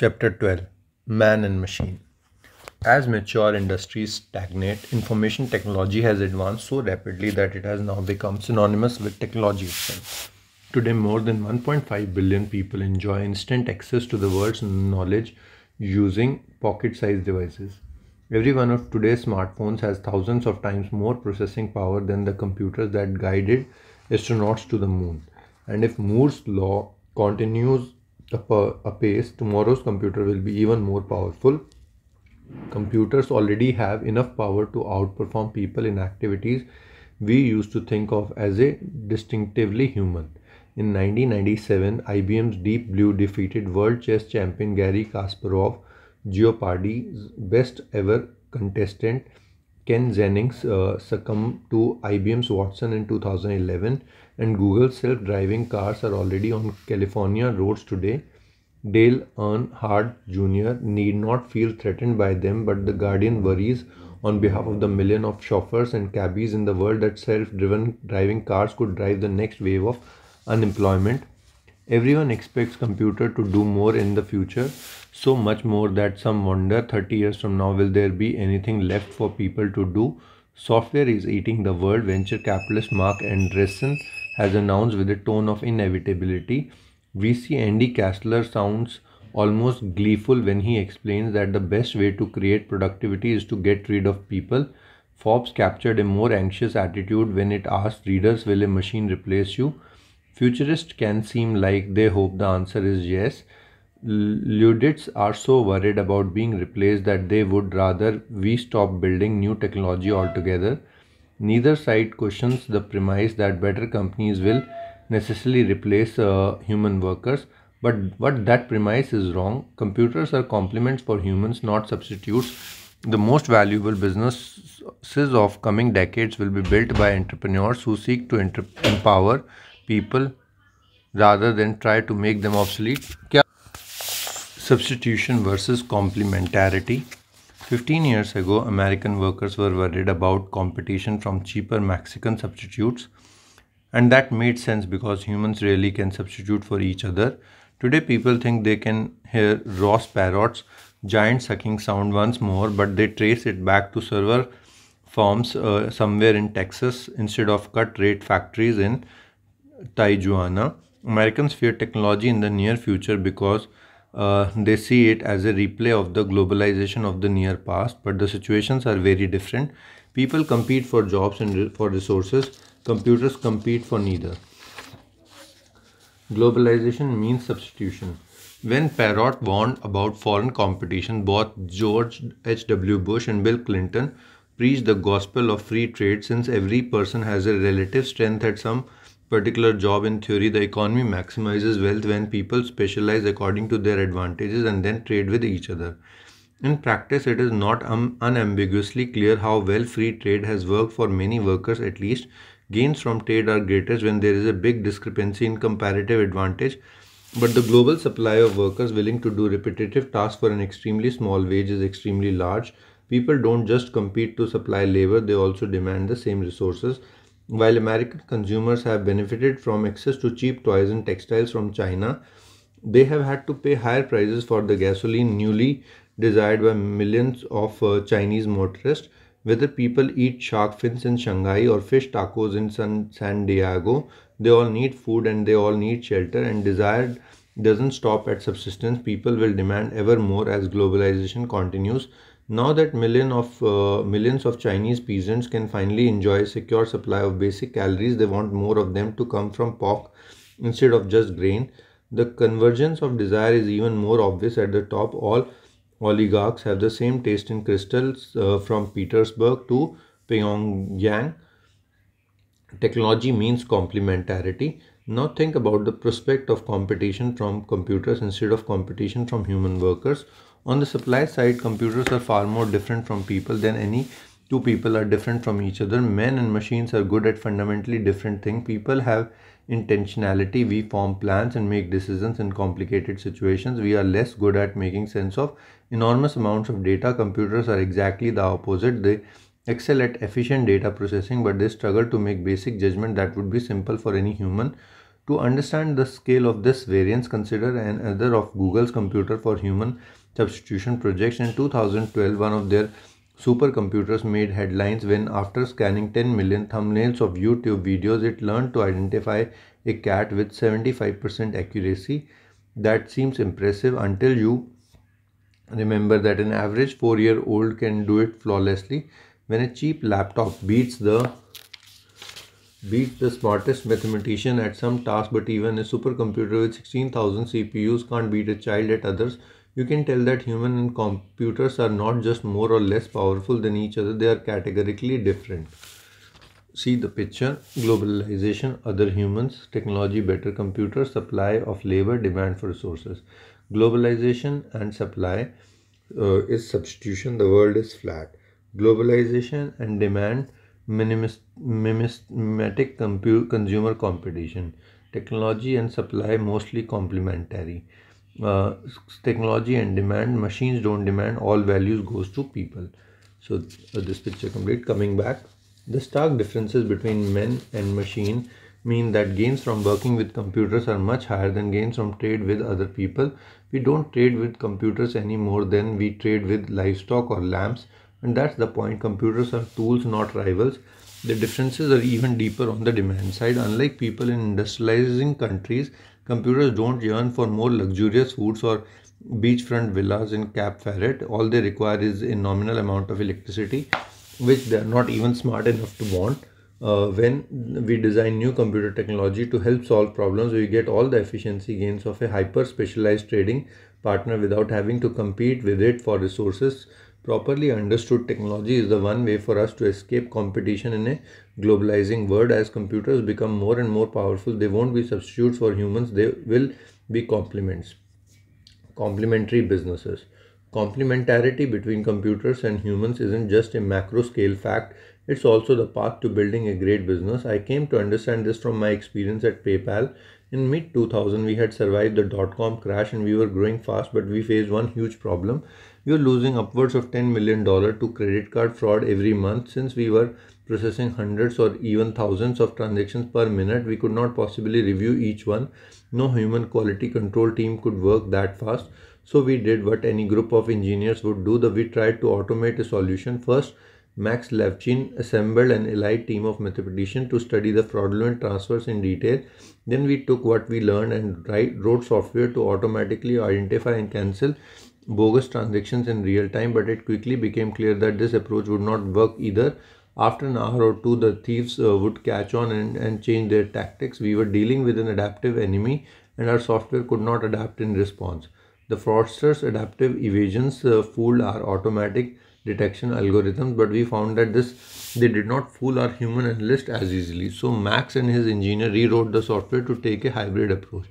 Chapter 12 Man and Machine As mature industries stagnate, information technology has advanced so rapidly that it has now become synonymous with technology itself. Today, more than 1.5 billion people enjoy instant access to the world's knowledge using pocket sized devices. Every one of today's smartphones has thousands of times more processing power than the computers that guided astronauts to the moon. And if Moore's law continues apace, tomorrow's computer will be even more powerful. Computers already have enough power to outperform people in activities we used to think of as a distinctively human. In 1997, IBM's Deep Blue defeated world chess champion Gary Kasparov, Jeopardy's best ever contestant Ken Jennings uh, succumbed to IBM's Watson in 2011 and Google's self-driving cars are already on California roads today, Dale Earnhardt Jr. need not feel threatened by them, but The Guardian worries on behalf of the million of chauffeurs and cabbies in the world that self-driven driving cars could drive the next wave of unemployment. Everyone expects computer to do more in the future, so much more that some wonder 30 years from now will there be anything left for people to do. Software is eating the world, venture capitalist Mark Andreessen as announced with a tone of inevitability. We see Andy Castler sounds almost gleeful when he explains that the best way to create productivity is to get rid of people. Forbes captured a more anxious attitude when it asked readers, Will a machine replace you? Futurists can seem like they hope the answer is yes. Ludits are so worried about being replaced that they would rather we stop building new technology altogether. Neither side questions the premise that better companies will necessarily replace uh, human workers, but what that premise is wrong. Computers are complements for humans, not substitutes. The most valuable businesses of coming decades will be built by entrepreneurs who seek to empower people rather than try to make them obsolete. Substitution versus complementarity. 15 years ago, American workers were worried about competition from cheaper Mexican substitutes, and that made sense because humans really can substitute for each other. Today, people think they can hear Ross parrots, giant sucking sound once more, but they trace it back to server farms uh, somewhere in Texas instead of cut rate factories in Tijuana. Americans fear technology in the near future because uh, they see it as a replay of the globalization of the near past, but the situations are very different. People compete for jobs and re for resources, computers compete for neither. Globalization means substitution. When Parrott warned about foreign competition, both George H.W. Bush and Bill Clinton preached the gospel of free trade since every person has a relative strength at some particular job in theory, the economy maximizes wealth when people specialize according to their advantages and then trade with each other. In practice, it is not unambiguously clear how well free trade has worked for many workers at least. Gains from trade are greatest when there is a big discrepancy in comparative advantage, but the global supply of workers willing to do repetitive tasks for an extremely small wage is extremely large. People don't just compete to supply labor, they also demand the same resources while American consumers have benefited from access to cheap toys and textiles from China, they have had to pay higher prices for the gasoline newly desired by millions of uh, Chinese motorists. Whether people eat shark fins in Shanghai or fish tacos in San, San Diego, they all need food and they all need shelter, and desire doesn't stop at subsistence. People will demand ever more as globalization continues now that million of uh, millions of Chinese peasants can finally enjoy a secure supply of basic calories, they want more of them to come from pork instead of just grain. The convergence of desire is even more obvious at the top. All oligarchs have the same taste in crystals uh, from Petersburg to Pyongyang. Technology means complementarity. Now think about the prospect of competition from computers instead of competition from human workers. On the supply side, computers are far more different from people than any two people are different from each other. Men and machines are good at fundamentally different things. People have intentionality. We form plans and make decisions in complicated situations. We are less good at making sense of enormous amounts of data. Computers are exactly the opposite. They excel at efficient data processing, but they struggle to make basic judgment that would be simple for any human to understand the scale of this variance, consider another of Google's Computer for Human Substitution projects. In 2012, one of their supercomputers made headlines when, after scanning 10 million thumbnails of YouTube videos, it learned to identify a cat with 75% accuracy. That seems impressive until you remember that an average 4 year old can do it flawlessly when a cheap laptop beats the beats the smartest mathematician at some task, but even a supercomputer with 16,000 CPUs can't beat a child at others. You can tell that human and computers are not just more or less powerful than each other, they are categorically different. See the picture globalization, other humans, technology, better computers, supply of labor, demand for resources. Globalization and supply uh, is substitution, the world is flat. Globalization and demand mimetic consumer competition. Technology and supply mostly complementary. Uh, technology and demand, machines don't demand, all values goes to people. So uh, this picture complete. Coming back, the stark differences between men and machine mean that gains from working with computers are much higher than gains from trade with other people. We don't trade with computers any more than we trade with livestock or lamps. And that's the point. Computers are tools, not rivals. The differences are even deeper on the demand side. Unlike people in industrializing countries, computers don't yearn for more luxurious foods or beachfront villas in Cap Ferret. All they require is a nominal amount of electricity, which they're not even smart enough to want. Uh, when we design new computer technology to help solve problems, we get all the efficiency gains of a hyper specialized trading partner without having to compete with it for resources Properly understood technology is the one way for us to escape competition in a globalizing world. As computers become more and more powerful, they won't be substitutes for humans, they will be complements, complementary businesses. Complementarity between computers and humans isn't just a macro scale fact, it's also the path to building a great business. I came to understand this from my experience at PayPal. In mid 2000, we had survived the dot com crash and we were growing fast, but we faced one huge problem you're losing upwards of $10 million to credit card fraud every month since we were processing hundreds or even thousands of transactions per minute. We could not possibly review each one. No human quality control team could work that fast. So we did what any group of engineers would do. The, we tried to automate a solution. First, Max Levchin assembled an elite team of mathematicians to study the fraudulent transfers in detail. Then we took what we learned and write, wrote software to automatically identify and cancel bogus transactions in real time, but it quickly became clear that this approach would not work either. After an hour or two, the thieves uh, would catch on and, and change their tactics. We were dealing with an adaptive enemy, and our software could not adapt in response. The fraudsters' adaptive evasions uh, fooled our automatic detection algorithms, but we found that this they did not fool our human analyst as easily. So Max and his engineer rewrote the software to take a hybrid approach.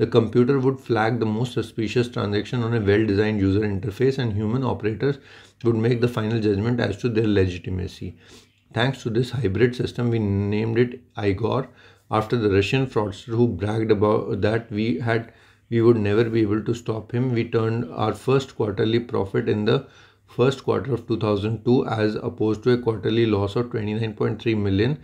The computer would flag the most suspicious transaction on a well-designed user interface and human operators would make the final judgment as to their legitimacy. Thanks to this hybrid system, we named it Igor after the Russian fraudster who bragged about that we had we would never be able to stop him. We turned our first quarterly profit in the first quarter of 2002 as opposed to a quarterly loss of 29.3 million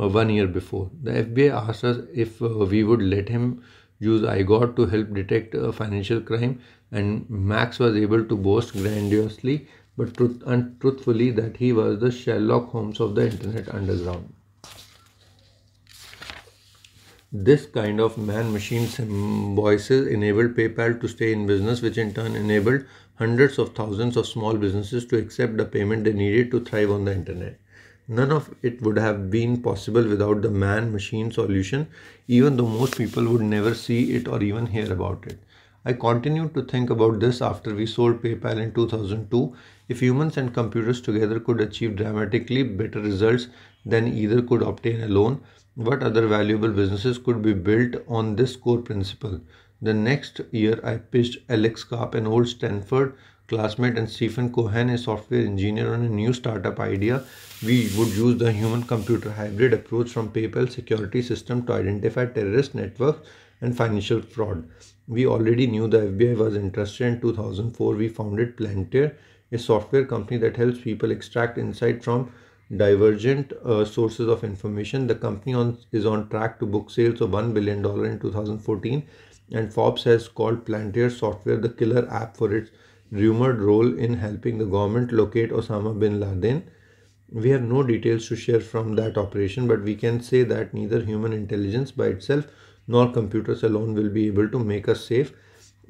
uh, one year before. The FBI asked us if uh, we would let him use IGOT to help detect a financial crime and Max was able to boast grandiosely but truth and truthfully that he was the Sherlock Holmes of the internet underground. This kind of man-machine symbiosis enabled PayPal to stay in business which in turn enabled hundreds of thousands of small businesses to accept the payment they needed to thrive on the internet. None of it would have been possible without the man-machine solution, even though most people would never see it or even hear about it. I continued to think about this after we sold PayPal in 2002. If humans and computers together could achieve dramatically better results than either could obtain alone, what other valuable businesses could be built on this core principle? The next year, I pitched Alex Karp, an old Stanford classmate and Stephen Cohen, a software engineer on a new startup idea, we would use the human computer hybrid approach from PayPal security system to identify terrorist networks and financial fraud. We already knew the FBI was interested. In 2004, we founded Plantier, a software company that helps people extract insight from divergent uh, sources of information. The company on, is on track to book sales of $1 billion in 2014, and Forbes has called Plantier software the killer app for its rumored role in helping the government locate Osama bin Laden. We have no details to share from that operation, but we can say that neither human intelligence by itself nor computers alone will be able to make us safe.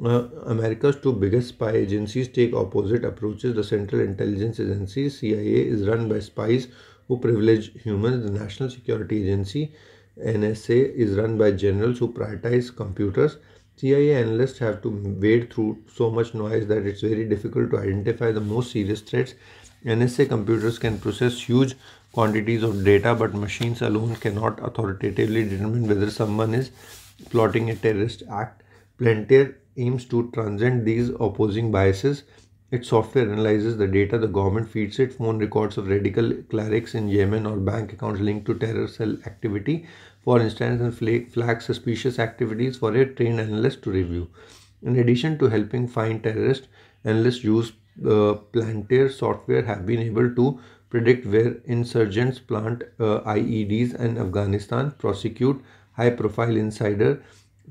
Uh, America's two biggest spy agencies take opposite approaches. The Central Intelligence Agency, CIA, is run by spies who privilege humans. The National Security Agency, NSA, is run by generals who prioritize computers. CIA analysts have to wade through so much noise that it's very difficult to identify the most serious threats. NSA computers can process huge quantities of data, but machines alone cannot authoritatively determine whether someone is plotting a terrorist act. Plantier aims to transcend these opposing biases its software analyzes the data the government feeds it, phone records of radical clerics in Yemen or bank accounts linked to terror cell activity, for instance, and flags suspicious activities for a trained analyst to review. In addition to helping find terrorists, analysts use uh, Plantier software have been able to predict where insurgents plant uh, IEDs in Afghanistan, prosecute high-profile insider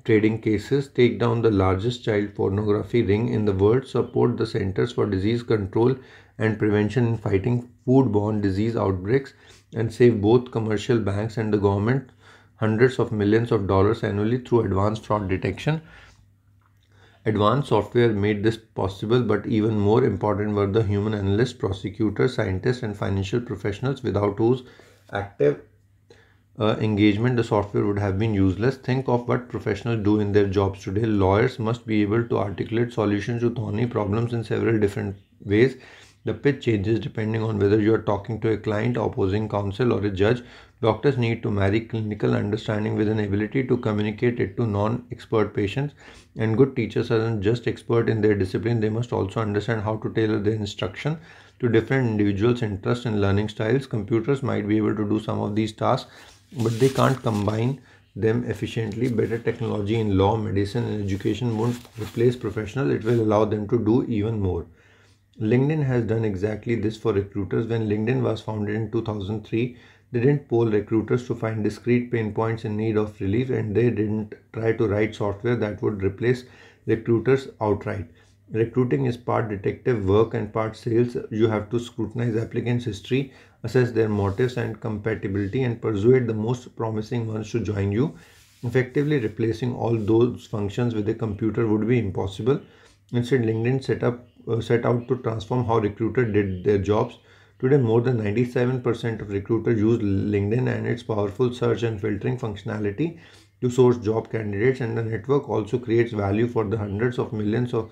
trading cases, take down the largest child pornography ring in the world, support the Centers for Disease Control and Prevention in fighting foodborne disease outbreaks, and save both commercial banks and the government hundreds of millions of dollars annually through advanced fraud detection. Advanced software made this possible, but even more important were the human analysts, prosecutors, scientists, and financial professionals without whose active uh, engagement, the software would have been useless. Think of what professionals do in their jobs today. Lawyers must be able to articulate solutions to thorny problems in several different ways. The pitch changes depending on whether you are talking to a client, opposing counsel, or a judge. Doctors need to marry clinical understanding with an ability to communicate it to non expert patients. And good teachers aren't just expert in their discipline, they must also understand how to tailor their instruction to different individuals' interests and learning styles. Computers might be able to do some of these tasks but they can't combine them efficiently. Better technology in law, medicine, and education won't replace professionals, it will allow them to do even more. LinkedIn has done exactly this for recruiters. When LinkedIn was founded in 2003, they didn't poll recruiters to find discrete pain points in need of relief, and they didn't try to write software that would replace recruiters outright. Recruiting is part detective work and part sales. You have to scrutinize applicants' history, assess their motives and compatibility, and persuade the most promising ones to join you. Effectively replacing all those functions with a computer would be impossible. Instead, LinkedIn set up uh, set out to transform how recruiters did their jobs. Today, more than 97% of recruiters use LinkedIn and its powerful search and filtering functionality to source job candidates. And the network also creates value for the hundreds of millions of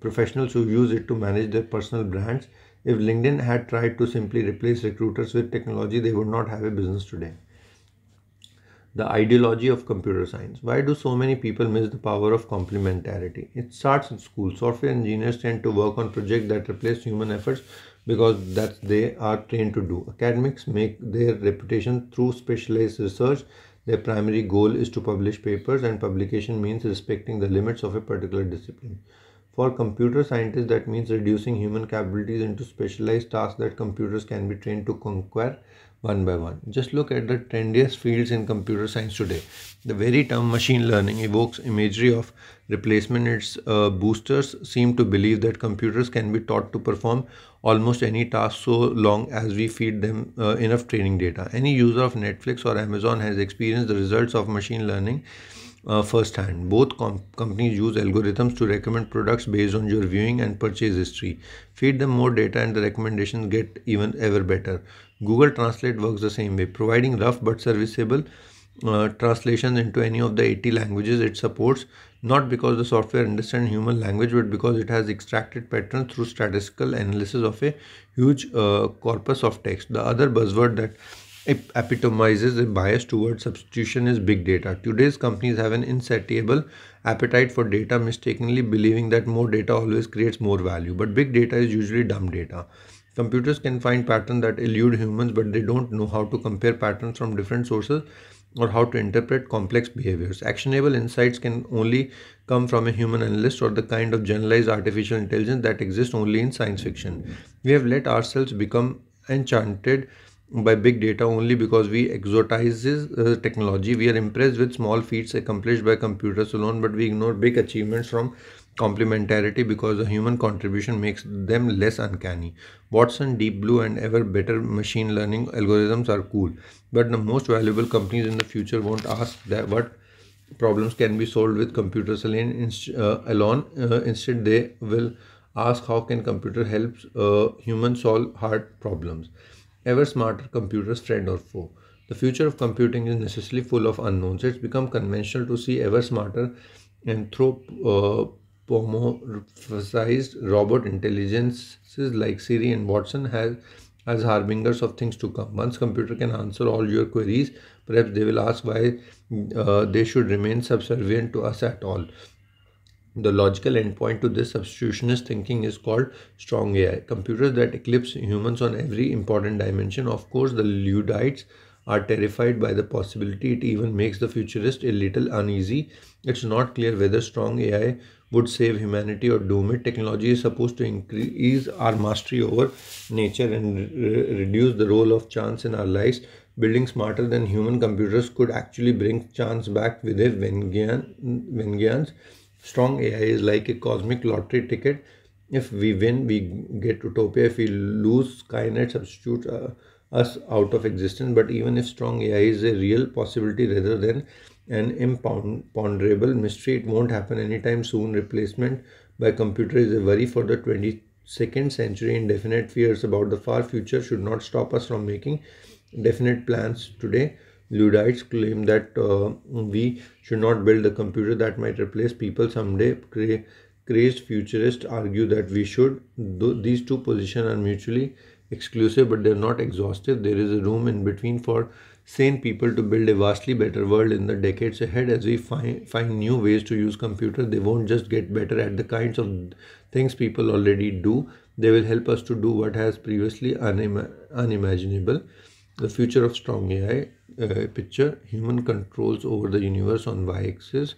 professionals who use it to manage their personal brands. If LinkedIn had tried to simply replace recruiters with technology, they would not have a business today. The ideology of computer science. Why do so many people miss the power of complementarity? It starts in school. Software engineers tend to work on projects that replace human efforts because that they are trained to do. Academics make their reputation through specialized research. Their primary goal is to publish papers, and publication means respecting the limits of a particular discipline. For computer scientists, that means reducing human capabilities into specialized tasks that computers can be trained to conquer one by one. Just look at the trendiest fields in computer science today. The very term machine learning evokes imagery of replacement. Its uh, boosters seem to believe that computers can be taught to perform almost any task so long as we feed them uh, enough training data. Any user of Netflix or Amazon has experienced the results of machine learning uh, firsthand. Both com companies use algorithms to recommend products based on your viewing and purchase history. Feed them more data and the recommendations get even ever better. Google Translate works the same way, providing rough but serviceable uh, translations into any of the 80 languages it supports, not because the software understands human language, but because it has extracted patterns through statistical analysis of a huge uh, corpus of text. The other buzzword that epitomizes a bias towards substitution is big data. Today's companies have an insatiable appetite for data, mistakenly believing that more data always creates more value. But big data is usually dumb data. Computers can find patterns that elude humans, but they don't know how to compare patterns from different sources or how to interpret complex behaviors. Actionable insights can only come from a human analyst or the kind of generalized artificial intelligence that exists only in science fiction. We have let ourselves become enchanted by big data only because we exotize uh, technology. We are impressed with small feats accomplished by computers alone, but we ignore big achievements from complementarity because the human contribution makes them less uncanny. Watson, Deep Blue, and ever better machine learning algorithms are cool, but the most valuable companies in the future won't ask that what problems can be solved with computers alone. uh, alone. Uh, instead, they will ask how can computer help uh, humans solve hard problems ever smarter computers friend or foe. The future of computing is necessarily full of unknowns. It's become conventional to see ever smarter anthropomorphized robot intelligences like Siri and Watson has as harbingers of things to come. Once computer can answer all your queries, perhaps they will ask why uh, they should remain subservient to us at all. The logical endpoint to this substitutionist thinking is called strong AI, computers that eclipse humans on every important dimension. Of course, the leudites are terrified by the possibility. It even makes the futurist a little uneasy. It's not clear whether strong AI would save humanity or doom it. Technology is supposed to increase our mastery over nature and re reduce the role of chance in our lives. Building smarter than human computers could actually bring chance back with a vengeance strong ai is like a cosmic lottery ticket if we win we get utopia if we lose skynet substitutes uh, us out of existence but even if strong ai is a real possibility rather than an imponderable mystery it won't happen anytime soon replacement by computer is a worry for the 22nd century indefinite fears about the far future should not stop us from making definite plans today Luddites claim that uh, we should not build a computer that might replace people someday. Cra crazed futurists argue that we should. Th these two positions are mutually exclusive, but they're not exhaustive. There is a room in between for sane people to build a vastly better world in the decades ahead as we find, find new ways to use computer they won't just get better at the kinds of things people already do they will help us to do what has previously unim unimaginable the future of strong ai uh, picture, human controls over the universe on y-axis,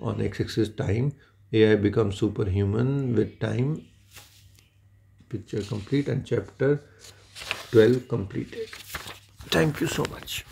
on x-axis time, AI becomes superhuman with time, picture complete and chapter 12 completed. Thank you so much.